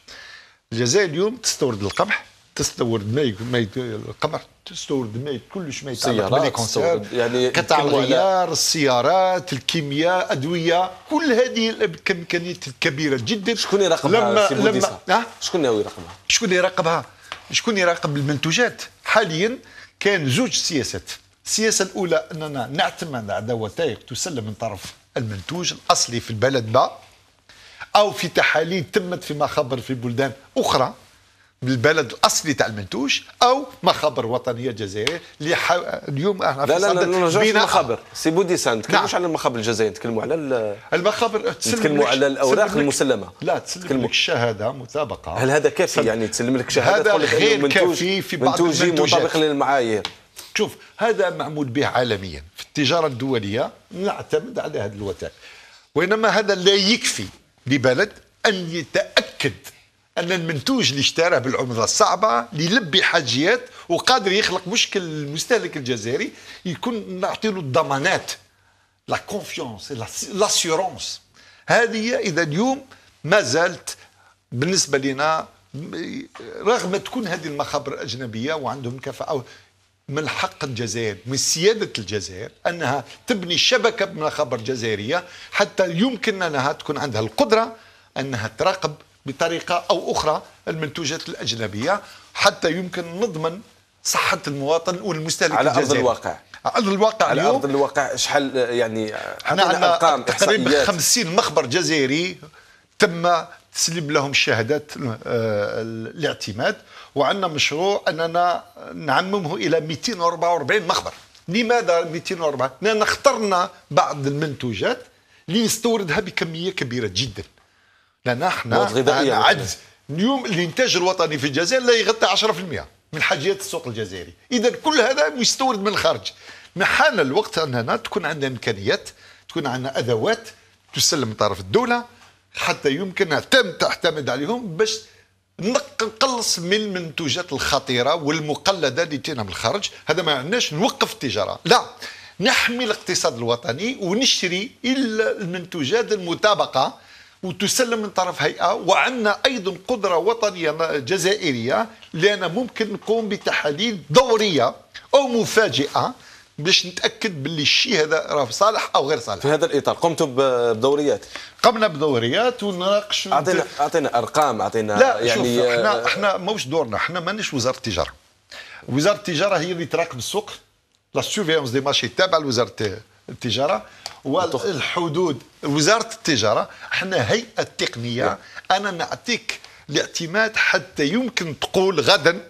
الجزائر اليوم تستورد القمح تستورد ماء ماء القمر تستورد ماء كلش ما يتعلق يعني قطع الغيار السيارات الكيمياء ادويه كل هذه الامكانيات الكبيره جدا شكون يراقبها لما لما ها شكون يراقبها شكون يراقبها شكون يراقب المنتوجات حاليا كان زوج سياسات السياسه الاولى اننا نعتمد على وثائق تسلم من طرف المنتوج الاصلي في البلد ما او في تحاليل تمت في مخابر في بلدان اخرى بالبلد الاصلي تاع المنتوج او مخابر وطنيه جزائريه اللي حو... اليوم احنا في لا لا لا نرجعوش للمخابر مخابر سي سان نتكلموش نعم. على المخابر الجزائريه تكلموا على المخابر نتكلموا على الاوراق المسلمه لا تسلم لك شهاده مسابقه هل هذا كافي يعني تسلم لك شهاده هذا غير كافي في بعض المنتوجات منتوجي مطابق للمعايير شوف هذا معمول به عالميا في التجارة الدولية نعتمد على هذا الوثائق وإنما هذا لا يكفي لبلد أن يتأكد أن المنتوج اللي اشتراه بالعملة الصعبة ليلبي يلبي حاجيات وقادر يخلق مشكل المستهلك الجزائري يكون نعطي له الضمانات لا كونفيونس لاسيورونس هذه إذا اليوم ما زالت بالنسبة لنا رغم تكون هذه المخابر الأجنبية وعندهم كفاءة من حق الجزائر من سيادة الجزائر أنها تبني شبكة من الخبر الجزائرية حتى يمكن أنها تكون عندها القدرة أنها تراقب بطريقة أو أخرى المنتوجات الأجنبية حتى يمكن نضمن صحة المواطن والمستهلك الجزائري على أرض الواقع على الواقع على اليوم. ارض الواقع شحال يعني حنا عندنا ارقام تقريبا 50 مخبر جزائري تم تسلب لهم شهادات آه، الاعتماد وعندنا مشروع اننا نعممه الى 244 مخبر لماذا 204 لان اخترنا بعض المنتوجات اللي نستوردها بكميه كبيره جدا لان احنا عجز اليوم الانتاج الوطني في الجزائر لا يغطي 10% من حاجيات السوق الجزائري اذا كل هذا مستورد من الخارج حان الوقت اننا تكون عندنا امكانيات تكون عندنا ادوات تسلم طرف الدوله حتى يمكن تم تعتمد عليهم باش نقلص من المنتوجات الخطيره والمقلده اللي تينا من الخارج هذا ما عندناش نوقف التجاره لا نحمي الاقتصاد الوطني ونشري الا المنتوجات المطابقه وتسلم من طرف هيئه وعندنا ايضا قدره وطنيه جزائريه لان ممكن نقوم بتحاليل دوريه او مفاجئه باش نتاكد باللي الشيء هذا راه صالح او غير صالح في هذا الاطار قمتم بدوريات قمنا بدوريات ونناقش اعطينا اعطينا ارقام اعطينا لا يعني شوف آه، احنا احنا ماهوش دورنا احنا مانيش وزاره التجاره وزاره التجاره هي اللي تراقب السوق لا سيفيونس دي ماشي تابع لوزاره التجاره والحدود وزاره التجاره احنا هيئه تقنيه نعم. انا نعطيك الاعتماد حتى يمكن تقول غدا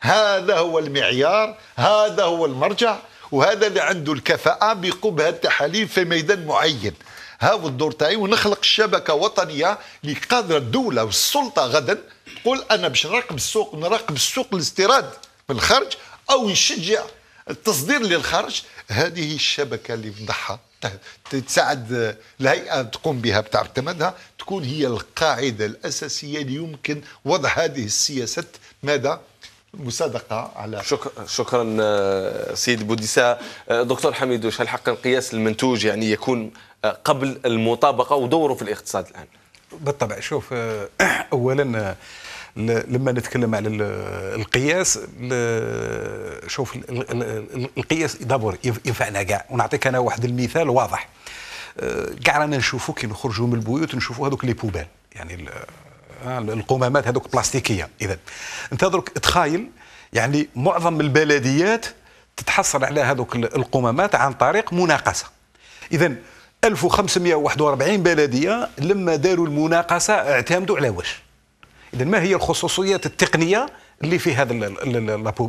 هذا هو المعيار هذا هو المرجع وهذا اللي عنده الكفاءة بيقوم بهذا التحاليل في ميدان معين هاو الدور تاعي ونخلق شبكة وطنية اللي قادرة الدولة والسلطة غدا تقول أنا باش نراقب السوق نراقب السوق الاستيراد في الخارج أو نشجع التصدير للخارج هذه الشبكة اللي نضعها تساعد الهيئة تقوم بها بتعتمدها تكون هي القاعدة الأساسية اللي يمكن وضع هذه السياسات ماذا مصادقه على شكرا شكرا آه، سيد بوديسا آه، دكتور حميد هل حقا قياس المنتوج يعني يكون آه، قبل المطابقه ودوره في الاقتصاد الان بالطبع شوف (clears throat) اولا لما نتكلم على القياس شوف القياس دابور ينفعنا كاع ونعطيك انا واحد المثال واضح كاع رانا نشوفوا كي نخرجوا من البيوت نشوفوا هذوك لي بوبال يعني آه، القمامات هذوك بلاستيكيه اذا انت درك تخايل يعني معظم البلديات تتحصل على هذوك القمامات عن طريق مناقصه اذا 1541 بلديه لما داروا المناقصه اعتمدوا على واش اذا ما هي الخصوصيات التقنيه اللي في هذا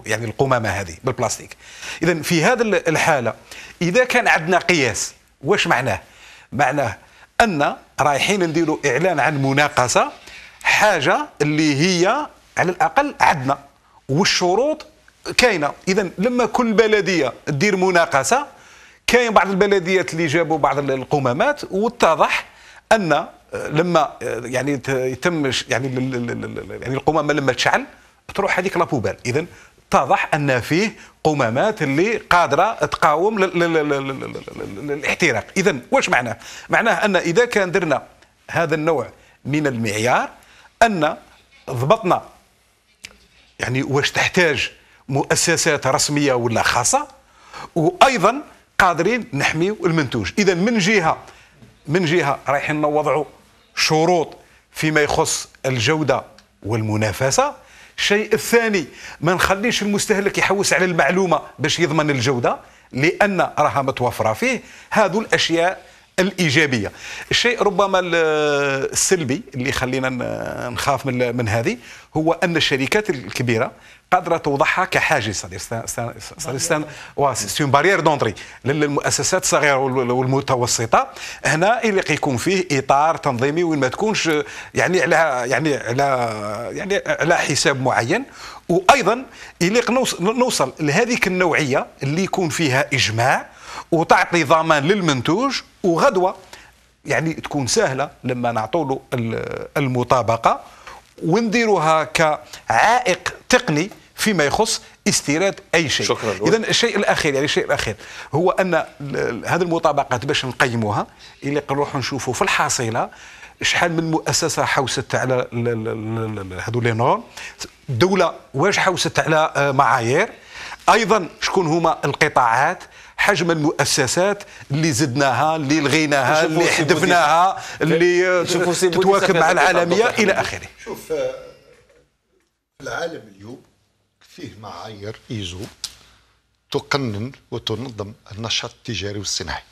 يعني القمامه هذه بالبلاستيك اذا في هذا الحاله اذا كان عندنا قياس واش معناه معناه ان رايحين نديروا اعلان عن مناقصه حاجه اللي هي على الاقل عندنا والشروط كاينه اذا لما كل بلديه تدير مناقصه كاين بعض البلديات اللي جابوا بعض القمامات واتضح ان آه، لما آه، يعني يتم يعني يعني القمامه لما تشعل تروح هذيك لابوبال اذا اتضح ان فيه قمامات اللي قادره تقاوم الاحتراق اذا واش معناه معناه ان اذا كان درنا هذا النوع من المعيار ان ضبطنا يعني واش تحتاج مؤسسات رسميه ولا خاصه وايضا قادرين نحميو المنتوج اذا من جهه من جهه رايحين نوضعوا شروط فيما يخص الجوده والمنافسه الشيء الثاني ما نخليش المستهلك يحوس على المعلومه باش يضمن الجوده لان راها متوفره فيه هذو الاشياء الايجابيه الشيء ربما السلبي اللي خلينا نخاف من من هذه هو ان الشركات الكبيره قادره توضعها كحاجز صار بارير دونتري للمؤسسات الصغيره والمتوسطه هنا اللي يكون فيه اطار تنظيمي وين ما تكونش يعني على يعني على يعني على حساب معين وايضا يليق نوصل لهذيك النوعيه اللي يكون فيها اجماع وتعطي ضمان للمنتوج وغدوه يعني تكون سهله لما نعطوا له المطابقه ونديروها كعائق تقني فيما يخص استيراد اي شيء شكرا اذا الشيء الاخير يعني الشيء الاخير هو ان هذه المطابقات باش نقيموها اللي نروحوا نشوفوا في الحصيله شحال من مؤسسه حوست على هذو لي نورم الدوله واش حوست على آه، معايير ايضا شكون هما القطاعات حجم المؤسسات اللي زدناها اللي لغيناها اللي حذفناها اللي آه، تتواكب مع العالميه الى اخره شوف آه، العالم اليوم فيه معايير ايزو تقنن وتنظم النشاط التجاري والصناعي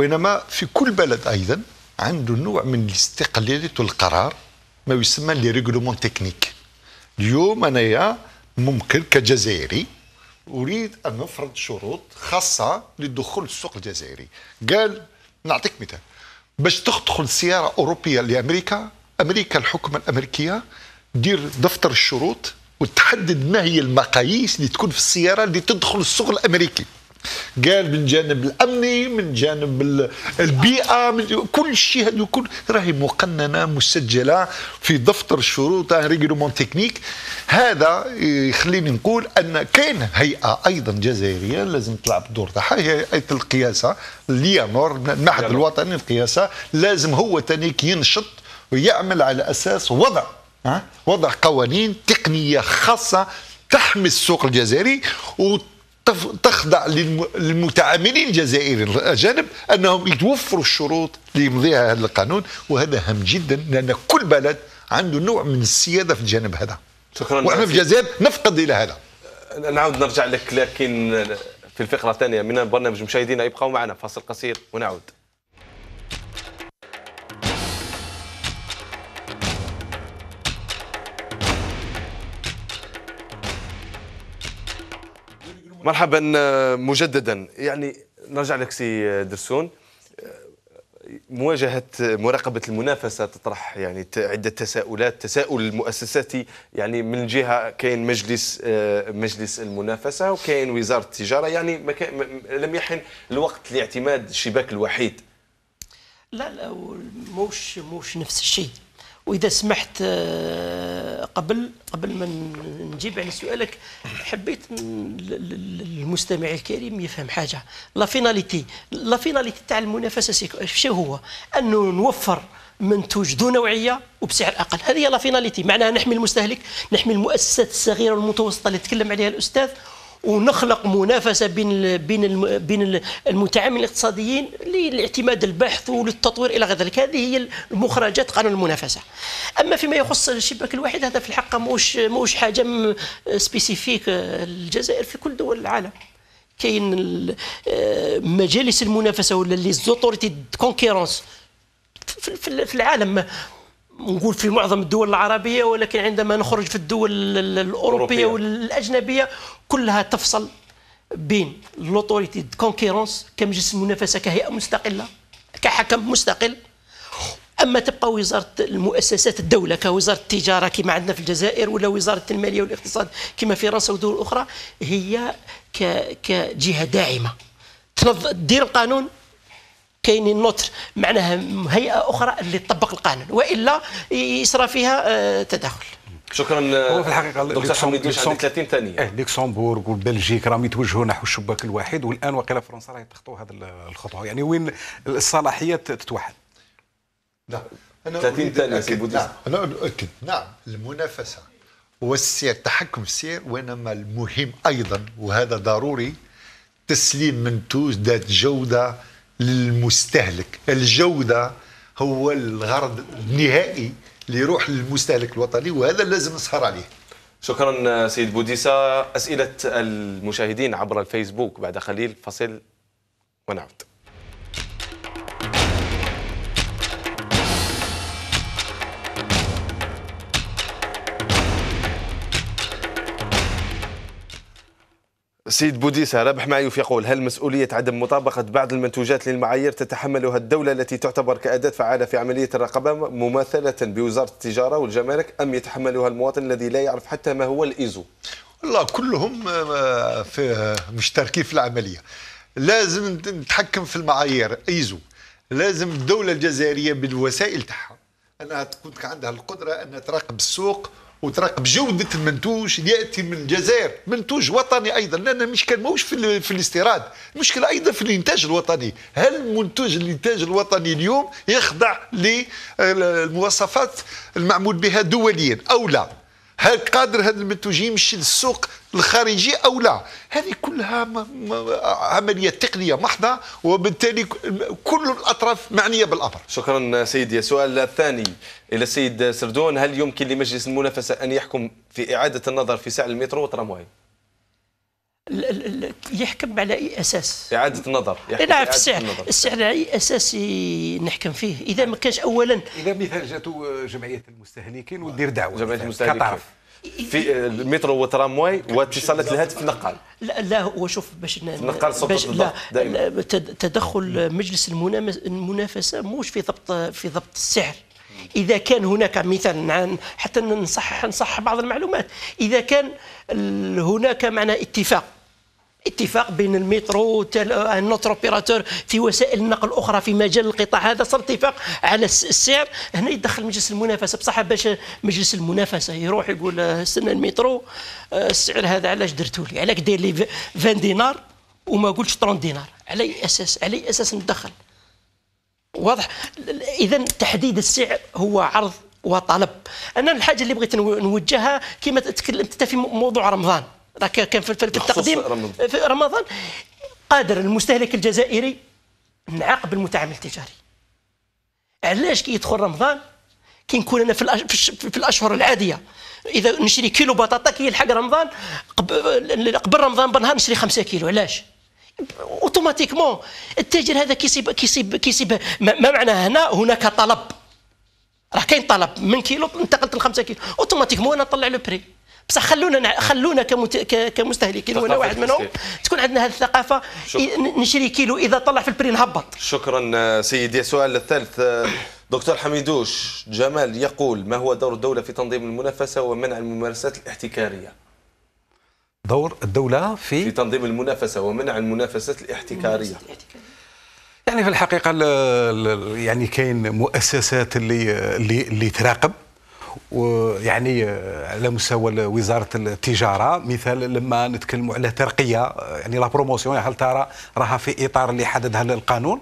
بينما في كل بلد ايضا عنده نوع من الاستقلاليه والقرار ما يسمى لي ريغلومون تكنيك اليوم انايا ممكن كجزائري اريد ان نفرض شروط خاصه للدخول للسوق الجزائري قال نعطيك مثال باش تدخل سياره اوروبيه لامريكا امريكا الحكومه الامريكيه دير دفتر الشروط وتحدد ما هي المقاييس اللي تكون في السياره اللي تدخل السوق الامريكي قال من جانب الامني من جانب البيئه من كل شيء هذو كل راهي مقننه مسجله في دفتر الشروط ريغلومون تكنيك هذا يخليني نقول ان كاين هيئه ايضا جزائريه لازم تلعب الدور تاعها هي هيئه القياسه ليانور المعهد الوطني للقياسه لازم هو تانيك ينشط ويعمل على اساس وضع وضع قوانين تقنيه خاصه تحمي السوق الجزائري وت تخضع للمتعاملين الجزائريين الاجانب انهم يتوفروا الشروط ليمضيها هذا القانون وهذا هام جدا لان كل بلد عنده نوع من السياده في الجانب هذا شكرا واحنا في الجزائر نفقد الى هذا نعود نرجع لك لكن في الفقره الثانيه من برنامج مشاهدينا يبقوا معنا فاصل قصير ونعود مرحبا آه، مجددا يعني نرجع لك سي آه، درسون آه، مواجهة مراقبة المنافسة تطرح يعني عدة تساؤلات، تساؤل المؤسساتي يعني من جهة كاين مجلس مجلس المنافسة وكاين وزارة التجارة يعني لم يحن الوقت لاعتماد الشباك الوحيد. لا لا موش موش نفس الشيء. واذا سمحت آه، قبل قبل ما نجيب على سؤالك حبيت المستمع الكريم يفهم حاجه لا فيناليتي لا فيناليتي تاع المنافسه شو هو انه نوفر منتوج ذو نوعيه وبسعر اقل هذه هي لا فيناليتي معناها نحمي المستهلك نحمي المؤسسات الصغيره والمتوسطه اللي تكلم عليها الاستاذ ونخلق منافسه بين بين بين المتعاملين الاقتصاديين للاعتماد البحث وللتطوير الى غير ذلك هذه هي المخرجات قانون المنافسه اما فيما يخص الشباك الواحد هذا في الحقيقه موش موش حاجه سبيسيفيك آه، الجزائر في كل دول العالم كاين آه، مجالس المنافسه ولا لي زوتوريتي كونكيرونس في العالم نقول في معظم الدول العربيه ولكن عندما نخرج في الدول الاوروبيه والاجنبيه كلها تفصل بين لوتوريتي دو كونكيرونس كمجلس المنافسه كهيئه مستقله كحكم مستقل اما تبقى وزاره المؤسسات الدوله كوزاره التجاره كما عندنا في الجزائر ولا وزاره الماليه والاقتصاد كما في فرنسا ودول اخرى هي كجهه داعمه تدير القانون كاين نوتر معناها هيئه اخرى اللي تطبق القانون والا يصرى فيها آه، تداخل شكرا هو في الحقيقه دكتور حميد عندك 30 ثانيه اه لوكسمبورغ وبلجيك راهم يتوجهوا نحو الشباك الواحد والان وقيله فرنسا راهي تخطو هذه الخطوه يعني وين الصلاحيات تتوحد نعم 30 ثانيه سي نعم انا اؤكد نعم المنافسه والسير تحكم السير وانما المهم ايضا وهذا ضروري تسليم منتوج ذات جوده للمستهلك الجوده هو الغرض النهائي اللي يروح للمستهلك الوطني وهذا لازم نسهر عليه شكرا سيد بوديسا أسئلة المشاهدين عبر الفيسبوك بعد قليل فصل ونعود سيد بوديسة رابح معيوف يقول هل مسؤولية عدم مطابقة بعض المنتوجات للمعايير تتحملها الدولة التي تعتبر كأداة فعالة في عملية الرقابة مماثلة بوزارة التجارة والجمارك أم يتحملها المواطن الذي لا يعرف حتى ما هو الإيزو والله كلهم آه، في آه، مشتركين في العملية لازم نتحكم في المعايير إيزو لازم الدولة الجزائرية بالوسائل تاعها أنها تكون عندها القدرة أن تراقب السوق وتراقب جودة المنتوج اللي يأتي من الجزائر منتوج وطني أيضا لأن المشكل موش في, في الاستيراد المشكلة أيضا في الإنتاج الوطني هل منتوج الإنتاج الوطني اليوم يخضع للمواصفات المعمول بها دوليا أو لا هل قادر هذا المنتوج يمشي للسوق الخارجي او لا هذه كلها عمليه تقنيه محضه وبالتالي كل الاطراف معنيه بالامر شكرا سيدي السؤال الثاني الى السيد سردون هل يمكن لمجلس المنافسه ان يحكم في اعاده النظر في سعر المترو والترامواي يحكم على اي اساس اعاده النظر يحكم نعم في السعر السعر على اي اساس نحكم فيه اذا ما كانش اولا اذا مثال جات جمعيه المستهلكين ودير دعوه جمعيه المستهلكين كتعرف. في آه، المترو وترامواي واتصالات الهاتف في النقال لا لا هو شوف باش نقال صوت لا, دائما. تدخل مجلس المنافسه موش في ضبط في ضبط السعر إذا كان هناك مثال نعم، حتى نصحح نصحح بعض المعلومات إذا كان هناك معنى اتفاق اتفاق بين المترو النوتر اوبيراتور في وسائل النقل الاخرى في مجال القطاع هذا صار اتفاق على السعر هنا يدخل مجلس المنافسه بصح باش مجلس المنافسه يروح يقول آه، استنى المترو آه، السعر هذا علاش درتو لي علاش داير لي 20 دينار وما قلتش 30 دينار على اي اساس على اي اساس ندخل واضح اذا تحديد السعر هو عرض وطلب انا الحاجه اللي بغيت نوجهها كما تكلمت انت في موضوع رمضان راك كان في التقديم في رمضان قادر المستهلك الجزائري نعاقب المتعامل التجاري علاش كي يدخل رمضان كي نكون انا في الاشهر العاديه اذا نشري كيلو بطاطا كي يلحق رمضان قبل رمضان بنهار نشري 5 كيلو علاش اوتوماتيكمون التاجر هذا كيصيب كيصيب كيصيب ما معناه هنا هناك طلب راه كاين طلب من كيلو انتقلت ل 5 كيلو اوتوماتيكمون انا نطلع لو بري بصح خلونا خلونا كمت... كمستهلكين وانا واحد منهم تكون عندنا هذه الثقافه نشري كيلو اذا طلع في البري نهبط شكرا آه، سيدي السؤال الثالث آه، دكتور حميدوش جمال يقول ما هو دور الدوله في تنظيم المنافسه ومنع الممارسات الاحتكاريه دور الدولة في في تنظيم المنافسة ومنع المنافسات الاحتكارية يعني في الحقيقة يعني كاين مؤسسات اللي اللي اللي تراقب ويعني على مستوى وزاره التجاره مثال لما نتكلموا على ترقيه يعني لا بروموسيون هل ترى راها في اطار اللي حددها القانون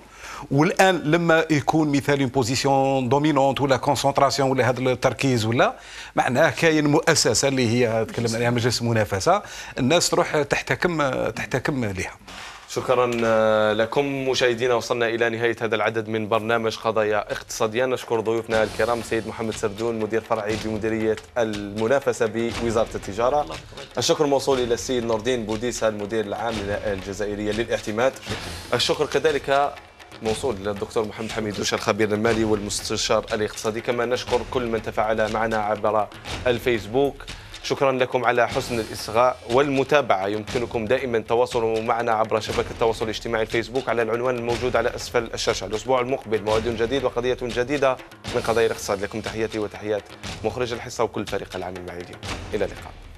والان لما يكون مثال بوزيسيون دومينونت ولا كونسنتراسيون ولا هذا التركيز ولا معناه كاين مؤسسه اللي هي تكلم عليها مجلس المنافسه الناس تروح تحتكم تحتكم لها شكرا آه، لكم مشاهدينا وصلنا إلى نهاية هذا العدد من برنامج قضايا اقتصادية نشكر ضيوفنا الكرام السيد محمد سردون مدير فرعي بمديرية المنافسة بوزارة التجارة الشكر موصول إلى السيد نوردين بوديسا المدير العام للجزائرية للاعتماد الشكر كذلك موصول للدكتور محمد حميد دوشة الخبير المالي والمستشار الاقتصادي كما نشكر كل من تفاعل معنا عبر الفيسبوك شكرا لكم على حسن الإصغاء والمتابعة يمكنكم دائما التواصل معنا عبر شبكة التواصل الاجتماعي الفيسبوك على العنوان الموجود على أسفل الشاشة الأسبوع المقبل مواد جديد وقضية جديدة من قضايا الاقتصاد لكم تحياتي وتحيات مخرج الحصة وكل فريق العمل معي اليوم إلى اللقاء